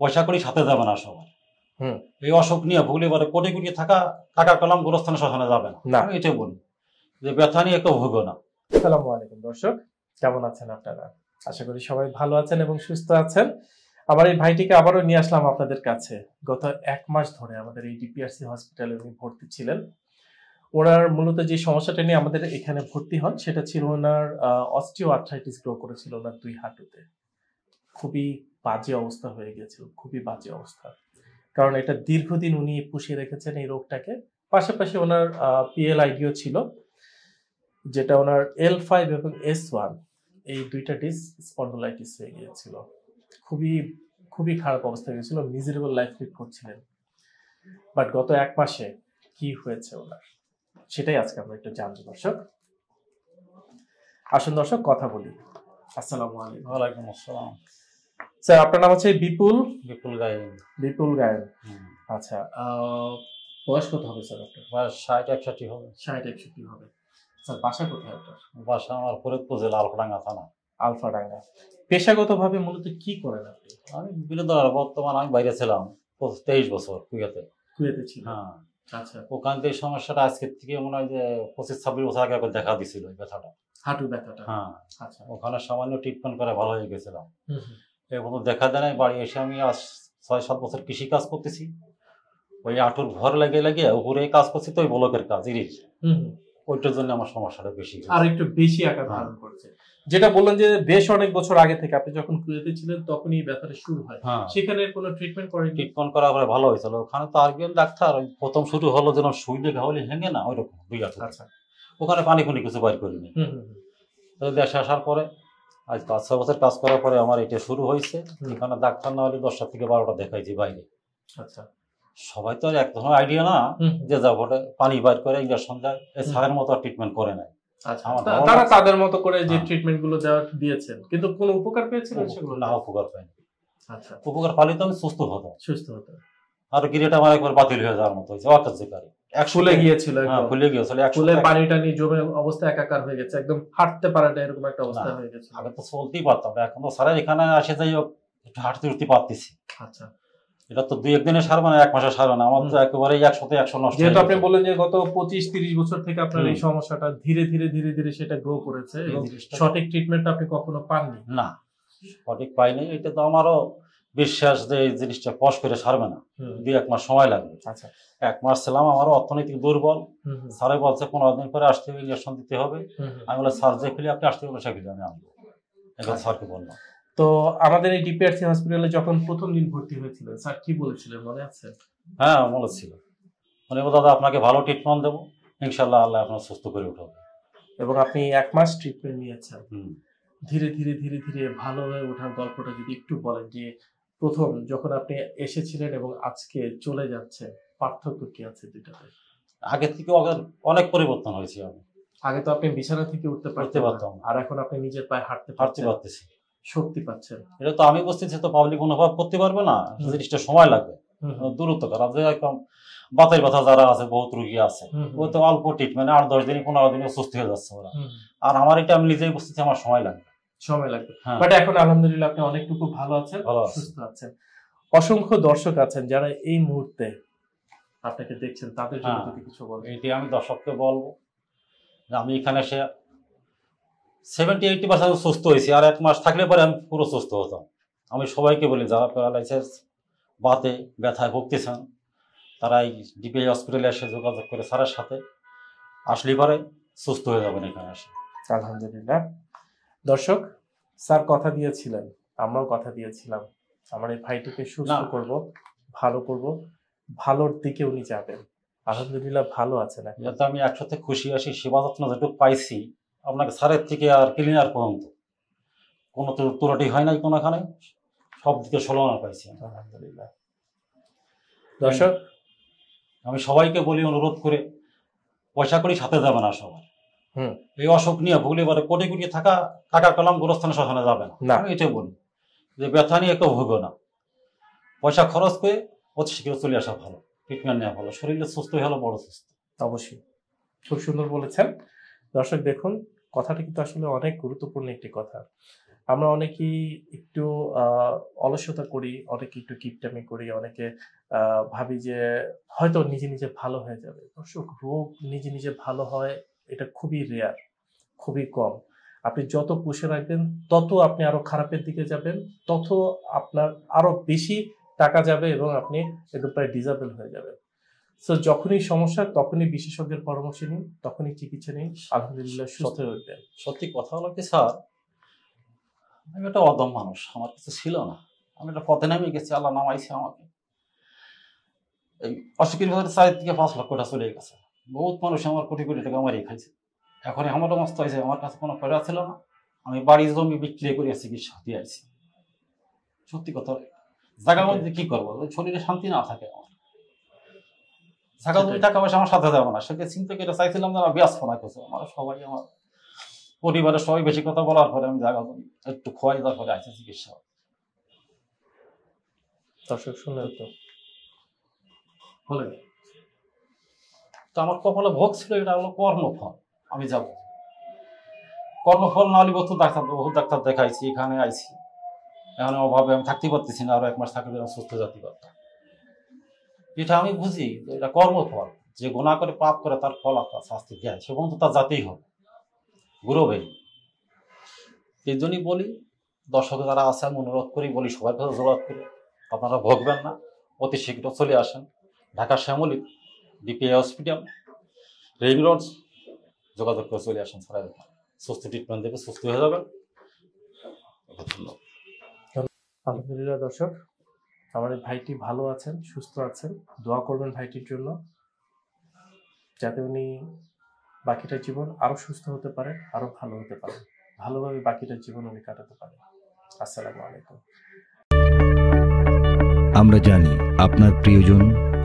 পয়সা করি সাথে যাবে না সবার এই অসুখ নিয়ে ভুগলি বলে কোটি কোটি থাকা টাকা কলম গোরস্থানে শ্মশানে যাবে না এটাই বলি যে ব্যথা নিয়ে কেউ ভুগো না সালাম আলাইকুম দর্শক কেমন আছেন আপনারা আশা করি সবাই ভালো আছেন এবং সুস্থ আছেন আমার এই ভাইটিকে আবারও নিয়ে আসলাম আপনাদের কাছে গত এক মাস ধরে আমাদের এই ডিপিআরসি হসপিটালে উনি ভর্তি ছিলেন ওনার মূলত যে সমস্যাটা নিয়ে আমাদের এখানে ভর্তি হন সেটা ছিল ওনার অস্টিও আর্থাইটিস গ্রো করেছিল ওনার দুই হাঁটুতে খুবই বাজে অবস্থা হয়ে গেছিল খুবই বাজে অবস্থা কারণ এটা দীর্ঘদিন উনি পুষিয়ে রেখেছেন এই রোগটাকে পাশাপাশি ওনার পিএলআইডিও ছিল যেটা ওনার এল ফাইভ এবং এস ওয়ান এই দুইটা ডিস স্পন্ডোলাইটিস হয়ে গিয়েছিল খুবই খুবই খারাপ অবস্থা গিয়েছিল মিজারেবল লাইফ লিড করছিলেন বাট গত এক মাসে কি হয়েছে ওনার সেটাই আজকে আমরা একটু জানবো দর্শক আসুন দর্শক কথা বলি আসসালামু আলাইকুম ওয়ালাইকুম আসসালাম স্যার আপনার নাম হচ্ছে বিপুল বিপুল গায়েন বিপুল গায়েন আচ্ছা বয়স কত হবে স্যার আপনার বয়স ষাট একষট্টি হবে ষাট একষট্টি হবে স্যার বাসা কোথায় আপনার বাসা আমার ফরিদপুর জেলা আলফাডাঙ্গা থানা আলফাডাঙ্গা পেশাগতভাবে মূলত কি করেন আপনি আমি বিনোদন বর্তমান আমি বাইরে ছিলাম তেইশ বছর কুয়েতে কুয়েতে ছিল হ্যাঁ আচ্ছা ওখান থেকে সমস্যাটা আজকের থেকে মনে হয় যে পঁচিশ ছাব্বিশ বছর আগে দেখা দিছিল ব্যথাটা হাঁটু ব্যথাটা হ্যাঁ আচ্ছা ওখানে সামান্য ট্রিটমেন্ট করে ভালো হয়ে গেছিলাম এবং দেখা দেয় বাড়ি এসে আমি আজ ছয় সাত বছর কৃষি কাজ করতেছি ওই আঁটুর ঘর লাগিয়ে লাগিয়ে উপরে কাজ করছি তো ওই ব্লকের কাজ ইরিজ ওইটার জন্য আমার সমস্যাটা বেশি আর একটু বেশি আকার হ্যাঁ। ধারণ করছে যেটা বললেন যে বেশ অনেক বছর আগে থেকে আপনি যখন কুয়েতে ছিলেন তখন এই ব্যথাটা শুরু হয় হ্যাঁ। সেখানে কোনো ট্রিটমেন্ট করেন ট্রিটমেন্ট করা পরে ভালো হয়েছিল ওখানে তো আরবিএন ডাক্তার ওই প্রথম শুরু হলো যেন শুইলে দেখা হলে হেঙে না ওইরকম দুই আচ্ছা ওখানে পানি ফুনি কিছু বাইর করিনি দেশে আসার পরে আজ পাঁচ ছয় বছর কাজ করার পরে আমার এটা শুরু হয়েছে এখানে ডাক্তার না হলে দশটা থেকে বারোটা দেখাইছি বাইরে আচ্ছা সবাই তো এক ধরনের আইডিয়া না যে যা পানি বাইর করে ইঞ্জেকশন দেয় ছাগের মতো ট্রিটমেন্ট করে নেয় আচ্ছা, তারা তাদের মতো করে যে ট্রিটমেন্ট হ্যাঁ। গুলো দেওয়া দিয়েছেন কিন্তু কোনো উপকার পেয়েছেন সেগুলো না উপকার পাইনি আচ্ছা উপকার পালে তো আমি সুস্থ হতাম সুস্থ হতাম আর গিরিটা আমার একবার বাতিল হয়ে যাওয়ার মতো হয়েছে অকার্যকারী গিয়েছিল হ্যাঁ, অবস্থা একাকার হয়ে গেছে একদম এরকম একটা অবস্থা হয়ে গেছে পারতাম এখন তো এখানে আসে যাই হাঁটতে উঠতে পারতেছি আচ্ছা। এটা তো দুই মানে এক মাসে তো একেবারে একশো নষ্ট আপনি বললেন যে গত পঁচিশ তিরিশ বছর থেকে আপনার এই সমস্যাটা ধীরে ধীরে ধীরে ধীরে সেটা গ্রো করেছে সঠিক ট্রিটমেন্ট আপনি কখনো পাননি না সঠিক পাইনি এটা তো আমারও বিশ্বাস যে এই জিনিসটা পশ করে সারবে না দুই এক মাস সময় লাগবে আচ্ছা। এক মাস ছিলাম আমার অর্থনৈতিক দুর্বল স্যারে বলছে পনেরো দিন পরে আসতে হবে ইঞ্জেকশন দিতে হবে আমি বলে স্যার যে ফেলি আপনি আসতে হবে সে ফেলে আমি আনবো এখন আচ্ছা। স্যারকে বললাম তো আমাদের এই ডিপিআরসি হসপিটালে যখন প্রথম দিন ভর্তি হয়েছিল স্যার কি বলেছিলেন মনে আছে হ্যাঁ মনে ছিল মানে দাদা আপনাকে ভালো ট্রিটমেন্ট দেবো ইনশাল্লাহ আল্লাহ আপনার সুস্থ করে উঠাবে এবং আপনি এক মাস ট্রিটমেন্ট নিয়েছেন ধীরে ধীরে ধীরে ধীরে ভালো হয়ে ওঠার গল্পটা যদি একটু বলেন যে প্রথম যখন আপনি এসেছিলেন এবং আজকে চলে যাচ্ছে পার্থক্য কি আছে দুটাতে আগে থেকে অনেক পরিবর্তন হয়েছে আমি আগে তো আপনি বিছানা থেকে উঠতে পারতে পারতাম আর এখন আপনি নিজের পায়ে হাঁটতে পারতে পারতেছি শক্তি পাচ্ছেন এটা তো আমি বলছি তো পাবলিক অনুভব করতে পারবে না জিনিসটা সময় লাগবে দূরত্ব কারণ বাতের ব্যথা যারা আছে বহুত রুগী আছে ও তো অল্প ট্রিটমেন্ট আট দশ দিন পনেরো দিনে সুস্থ হয়ে যাচ্ছে ওরা আর আমার এটা আমি নিজেই বুঝতেছি আমার সময় লাগবে সময় লাগবে বাট হ্যাঁ। এখন আলহামদুলিল্লাহ আপনি অনেকটুকু ভালো আছেন সুস্থ আছেন অসংখ্য দর্শক আছেন যারা এই মুহূর্তে আপনাকে দেখছেন তাদের জন্য হ্যাঁ। যদি কিছু বলবো এটি আমি দর্শককে বলবো আমি এখানে সেভেন্টি এইটি পার্সেন্ট সুস্থ হয়েছি আর এক মাস থাকলে পরে আমি পুরো সুস্থ হতাম আমি সবাইকে বলি যারা প্যারালাইসিস বাতে ব্যথায় ভুগতেছেন তারা এই ডিপিআই হসপিটালে এসে যোগাযোগ করে স্যারের সাথে আসলে পরে সুস্থ হয়ে যাবেন এখানে এসে আলহামদুলিল্লাহ দর্শক স্যার কথা দিয়েছিলেন আমরাও কথা দিয়েছিলাম আমার এই ভাইটিকে সুস্থ করব ভালো করব ভালোর দিকে উনি যাবেন আলহামদুলিল্লাহ ভালো আছেন যাতে আমি একসাথে খুশি আসি সেবা যত্ন যেটুকু পাইছি আপনাকে স্যারের থেকে আর ক্লিনার পর্যন্ত কোনো তুলাটি হয় নাই কোনোখানে সব দিকে সলনা পাইছি আলহামদুলিল্লাহ দর্শক আমি সবাইকে বলি অনুরোধ করে পয়সা করি সাথে যাবে না সবার এই অসুখ নিয়ে ভুগলে এবারে কোটি কোটি থাকা টাকার কলাম গোরস্থানে শোষণে যাবে না এটাই বলি যে ব্যথা নিয়ে কেউ ভুগবে না পয়সা খরচ করে অতি শীঘ্র চলে আসা ভালো ট্রিটমেন্ট নেওয়া ভালো শরীরে সুস্থ হলো বড় সুস্থ অবশ্যই খুব সুন্দর বলেছেন দর্শক দেখুন কথাটা কিন্তু আসলে অনেক গুরুত্বপূর্ণ একটি কথা আমরা অনেকেই একটু অলসতা করি অনেকে একটু কিপটামি করি অনেকে ভাবি যে হয়তো নিজে নিজে ভালো হয়ে যাবে দর্শক রোগ নিজে নিজে ভালো হয় এটা খুবই রেয়ার খুবই কম আপনি যত পুষে রাখবেন তত আপনি আরো খারাপের দিকে যাবেন তত আপনার আরো বেশি টাকা যাবে এবং আপনি একদম প্রায় ডিজাবেল হয়ে যাবেন সো যখনই সমস্যা তখনই বিশেষজ্ঞের পরামর্শ নিন তখনই চিকিৎসা নিন আলহামদুলিল্লাহ সুস্থ হয়ে উঠবেন সত্যি কথা হলো কি স্যার আমি একটা অদম মানুষ আমার কিছু ছিল না আমি একটা পথে নামিয়ে গেছি আল্লাহ নামাইছে আমাকে এই অসুখের ভেতরে চার পাঁচ লক্ষ টাকা চলে গেছে বহুত মানুষ আমার কোটি কোটি টাকা মারিয়ে খাইছে এখন আমার অবস্থা হয়েছে আমার কাছে কোনো পয়সা ছিল না আমি বাড়ি জমি বিক্রি করে চিকিৎসা দিয়ে আসছি সত্যি কথা জায়গা মধ্যে কি করবো শরীরে শান্তি না থাকে আমার জায়গা তুমি টাকা পয়সা আমার সাথে যাবো না সেটা চিন্তা করে চাইছিলাম না ব্যস্ত ফোনা করছে আমার সবাই আমার পরিবারের সবাই বেশি কথা বলার পরে আমি জায়গা জমি একটু খোয়াই দেওয়ার পরে আসছি চিকিৎসা দর্শক শুনে তো হলে তো আমার কপালে ভোগ ছিল এটা হলো কর্মফল আমি যাব কর্মফল না হলে বহু ডাক্তার বহু ডাক্তার দেখাইছি এখানে আইছি এখানে অভাবে আমি থাকতে পারতেছি না আরো এক মাস থাকলে সুস্থ জাতি পারতাম এটা আমি বুঝি এটা কর্মফল যে গোনা করে পাপ করে তার ফল আপনার শাস্তি দেয় সে বন্ধু তার জাতেই হোক গুরবে এই জন্যই বলি দর্শক যারা আছে আমি অনুরোধ করি বলি সবার কাছে অনুরোধ করি আপনারা ভোগবেন না অতি শীঘ্র চলে আসেন Dhaka Shyamoli BPI hospital ring road যোগাযোগ করে চলে আসেন সারা সুস্থ ট্রিটমেন্ট দেবে সুস্থ হয়ে যাবেন আলহামদুলিল্লাহ দর্শক আমাদের ভাইটি ভালো আছেন সুস্থ আছেন দোয়া করবেন ভাইটির জন্য যাতে উনি বাকিটা জীবন আরও সুস্থ হতে পারে আরও ভালো হতে পারে ভালোভাবে বাকিটা জীবন উনি কাটাতে পারে আসসালামু আলাইকুম আমরা জানি আপনার প্রিয়জন